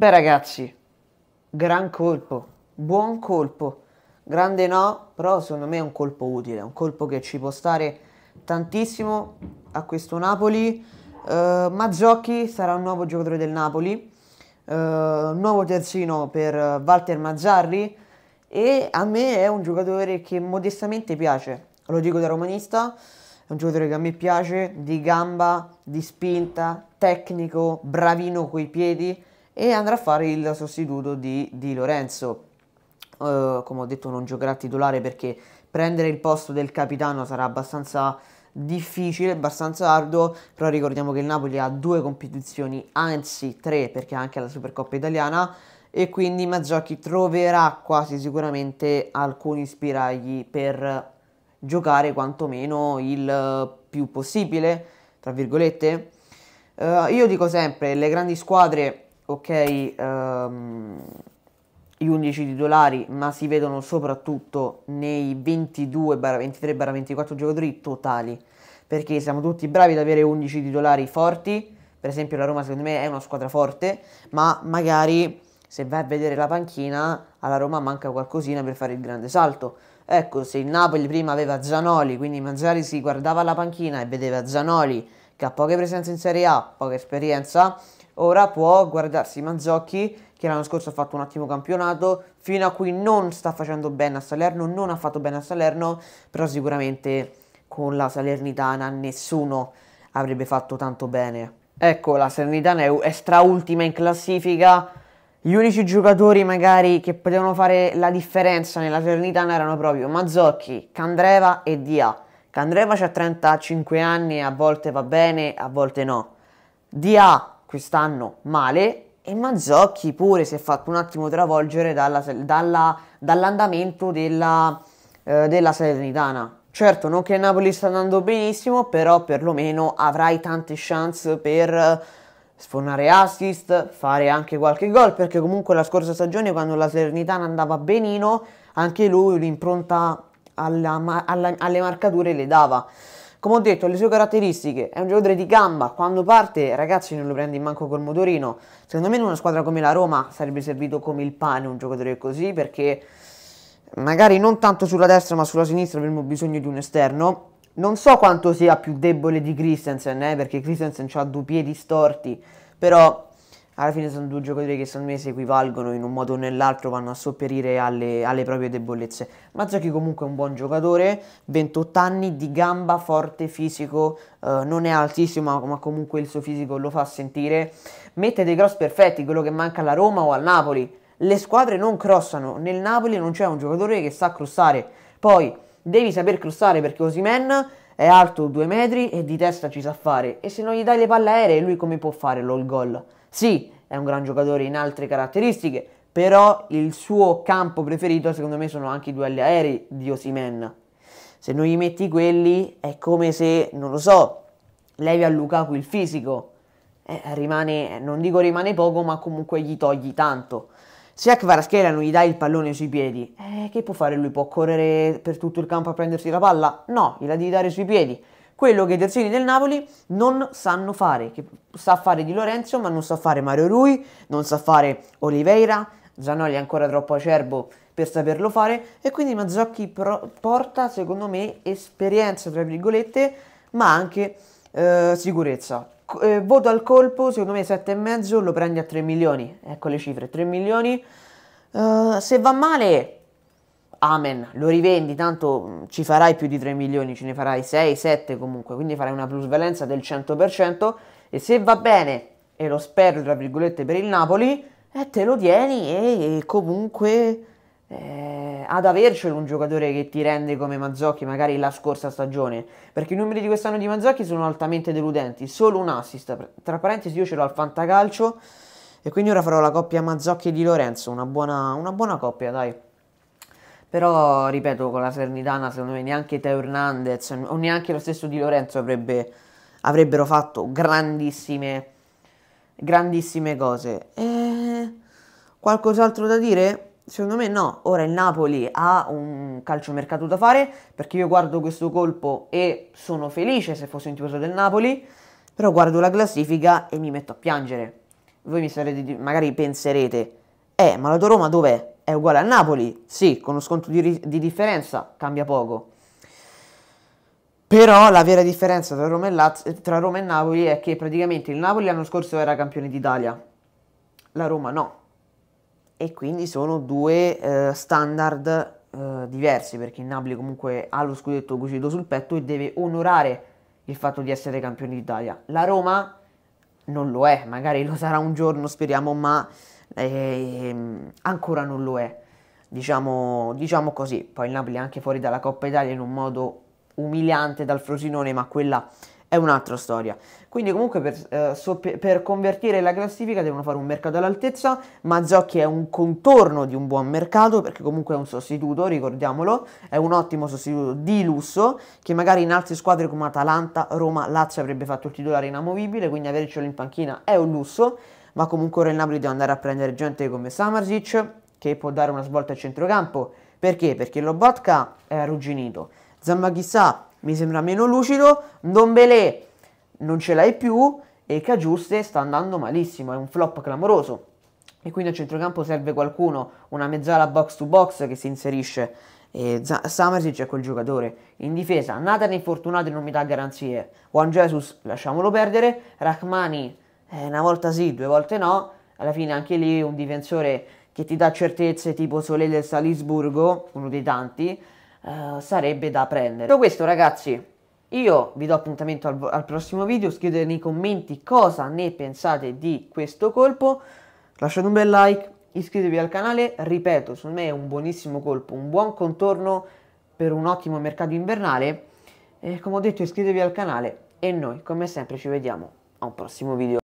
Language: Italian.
Beh ragazzi, gran colpo, buon colpo, grande no, però secondo me è un colpo utile, un colpo che ci può stare tantissimo a questo Napoli. Uh, Mazzocchi sarà un nuovo giocatore del Napoli, uh, nuovo terzino per Walter Mazzarri e a me è un giocatore che modestamente piace, lo dico da romanista, è un giocatore che a me piace, di gamba, di spinta, tecnico, bravino coi piedi e andrà a fare il sostituto di, di Lorenzo. Uh, come ho detto non giocherà titolare perché prendere il posto del capitano sarà abbastanza difficile, abbastanza arduo, però ricordiamo che il Napoli ha due competizioni, anzi tre perché ha anche la Supercoppa italiana e quindi Mazzocchi troverà quasi sicuramente alcuni spiragli per giocare quantomeno il più possibile, tra virgolette. Uh, io dico sempre, le grandi squadre ok, um, gli 11 titolari, ma si vedono soprattutto nei 22, 23, 24 giocatori totali, perché siamo tutti bravi ad avere 11 titolari forti, per esempio la Roma secondo me è una squadra forte, ma magari se vai a vedere la panchina alla Roma manca qualcosina per fare il grande salto. Ecco, se il Napoli prima aveva Zanoli, quindi Mangiari si guardava la panchina e vedeva Zanoli che ha poche presenze in Serie A, poca esperienza, ora può guardarsi Mazzocchi, che l'anno scorso ha fatto un ottimo campionato, fino a cui non sta facendo bene a Salerno, non ha fatto bene a Salerno, però sicuramente con la Salernitana nessuno avrebbe fatto tanto bene. Ecco, la Salernitana è, è straultima in classifica, gli unici giocatori magari che potevano fare la differenza nella Salernitana erano proprio Mazzocchi, Candreva e Dia. Candreva c'ha 35 anni, a volte va bene, a volte no. Dia quest'anno male e Mazzocchi pure si è fatto un attimo travolgere dalla, dalla, dall'andamento della, eh, della Salernitana. Certo, non che il Napoli sta andando benissimo, però perlomeno avrai tante chance per sfornare assist, fare anche qualche gol, perché comunque la scorsa stagione quando la Salernitana andava benino, anche lui l'impronta alla, alla, alle marcature le dava. Come ho detto, le sue caratteristiche, è un giocatore di gamba, quando parte ragazzi non lo prende in manco col motorino. Secondo me in una squadra come la Roma sarebbe servito come il pane un giocatore così perché magari non tanto sulla destra ma sulla sinistra avremmo bisogno di un esterno. Non so quanto sia più debole di Christensen, eh, perché Christensen ha due piedi storti, però alla fine sono due giocatori che secondo me si equivalgono in un modo o nell'altro, vanno a sopperire alle, alle proprie debolezze. Mazzocchi comunque è un buon giocatore, 28 anni, di gamba, forte, fisico, eh, non è altissimo ma, ma comunque il suo fisico lo fa sentire. Mette dei cross perfetti, quello che manca alla Roma o al Napoli. Le squadre non crossano, nel Napoli non c'è un giocatore che sa crossare. Poi devi saper crossare perché Osimen è alto due metri e di testa ci sa fare e se non gli dai le palle aeree lui come può fare il gol? Sì, è un gran giocatore in altre caratteristiche, però il suo campo preferito secondo me sono anche i duelli aerei di Osimen. Se non gli metti quelli è come se, non lo so, levi a Lukaku il fisico. Eh, rimane, non dico rimane poco, ma comunque gli togli tanto. Se a Kvaraschera non gli dai il pallone sui piedi, eh, che può fare lui? Può correre per tutto il campo a prendersi la palla? No, gliela devi dare sui piedi quello che i terzini del Napoli non sanno fare, che sa fare Di Lorenzo ma non sa fare Mario Rui, non sa fare Oliveira, Zanoli è ancora troppo acerbo per saperlo fare e quindi Mazzocchi pro- porta secondo me esperienza tra virgolette ma anche eh, sicurezza. Eh, voto al colpo, secondo me 7,5 lo prendi a 3 milioni, ecco le cifre, 3 milioni. Uh, se va male amen, lo rivendi, tanto mm, ci farai più di 3 milioni, ce ne farai 6, 7 comunque, quindi farai una plusvalenza del 100% e se va bene, e lo spero tra virgolette per il Napoli, eh, te lo tieni e, e comunque eh, ad avercelo un giocatore che ti rende come Mazzocchi magari la scorsa stagione, perché i numeri di quest'anno di Mazzocchi sono altamente deludenti, solo un assist, tra parentesi io ce l'ho al Fantacalcio, e quindi ora farò la coppia Mazzocchi di Lorenzo, una buona, una buona coppia dai. Però, ripeto, con la Sernitana secondo me neanche Teo Hernandez o neanche lo stesso Di Lorenzo avrebbe, avrebbero fatto grandissime, grandissime cose. E... Qualcos'altro da dire? Secondo me no, ora il Napoli ha un calciomercato da fare perché io guardo questo colpo e sono felice se fosse in tifoso del Napoli, però guardo la classifica e mi metto a piangere. Voi mi sarete, magari penserete, eh ma la tua Roma dov'è? è uguale a Napoli, sì, con uno sconto di, di differenza cambia poco. Però la vera differenza tra Roma, Lazio, tra Roma, e Napoli è che praticamente il Napoli l'anno scorso era campione d'Italia, la Roma no. E quindi sono due eh, standard eh, diversi perché il Napoli comunque ha lo scudetto cucito sul petto e deve onorare il fatto di essere campione d'Italia. La Roma non lo è, magari lo sarà un giorno, speriamo, ma eh, ancora non lo è, diciamo, diciamo così. Poi il Napoli è anche fuori dalla Coppa Italia in un modo umiliante dal Frosinone, ma quella è un'altra storia. Quindi comunque per, eh, so, per, convertire la classifica devono fare un mercato all'altezza, Mazzocchi è un contorno di un buon mercato perché comunque è un sostituto, ricordiamolo, è un ottimo sostituto di lusso che magari in altre squadre come Atalanta, Roma, Lazio avrebbe fatto il titolare inamovibile, quindi avercelo in panchina è un lusso ma comunque ora il Napoli deve andare a prendere gente come Samarzic che può dare una svolta al centrocampo. Perché? Perché Lobotka è arrugginito. Zamba chissà, mi sembra meno lucido, Dombele non ce l'hai più e Cagiuste sta andando malissimo, è un flop clamoroso. E quindi al centrocampo serve qualcuno, una mezzala box to box che si inserisce. E Z- Samarsic è quel giocatore. In difesa, Nathan infortunato e non mi dà garanzie. Juan Jesus lasciamolo perdere, Rachmani eh, una volta sì, due volte no, alla fine anche lì un difensore che ti dà certezze tipo Soleil del Salisburgo, uno dei tanti, eh, sarebbe da prendere. Tutto questo ragazzi, io vi do appuntamento al, al prossimo video, scrivete nei commenti cosa ne pensate di questo colpo, lasciate un bel like, iscrivetevi al canale, ripeto, secondo me è un buonissimo colpo, un buon contorno per un ottimo mercato invernale e come ho detto iscrivetevi al canale e noi come sempre ci vediamo a un prossimo video.